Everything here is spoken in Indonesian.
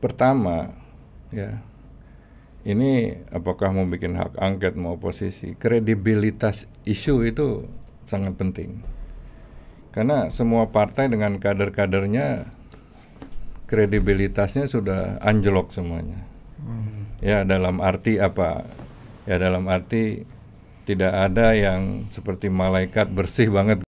pertama ya ini apakah mau bikin hak angket mau oposisi kredibilitas isu itu sangat penting karena semua partai dengan kader-kadernya kredibilitasnya sudah anjlok semuanya hmm. ya dalam arti apa ya dalam arti tidak ada yang seperti malaikat bersih banget